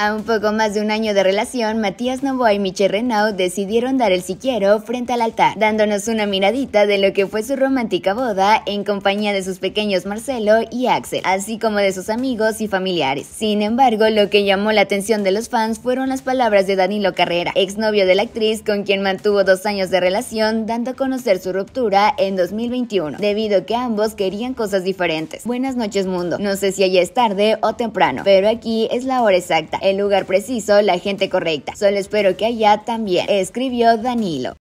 A un poco más de un año de relación, Matías Novoa y Michelle Renaud decidieron dar el siquiero frente al altar, dándonos una miradita de lo que fue su romántica boda en compañía de sus pequeños Marcelo y Axel, así como de sus amigos y familiares. Sin embargo, lo que llamó la atención de los fans fueron las palabras de Danilo Carrera, exnovio de la actriz con quien mantuvo dos años de relación, dando a conocer su ruptura en 2021, debido a que ambos querían cosas diferentes. Buenas noches mundo, no sé si allá es tarde o temprano, pero aquí es la hora exacta el lugar preciso, la gente correcta. Solo espero que allá también, escribió Danilo.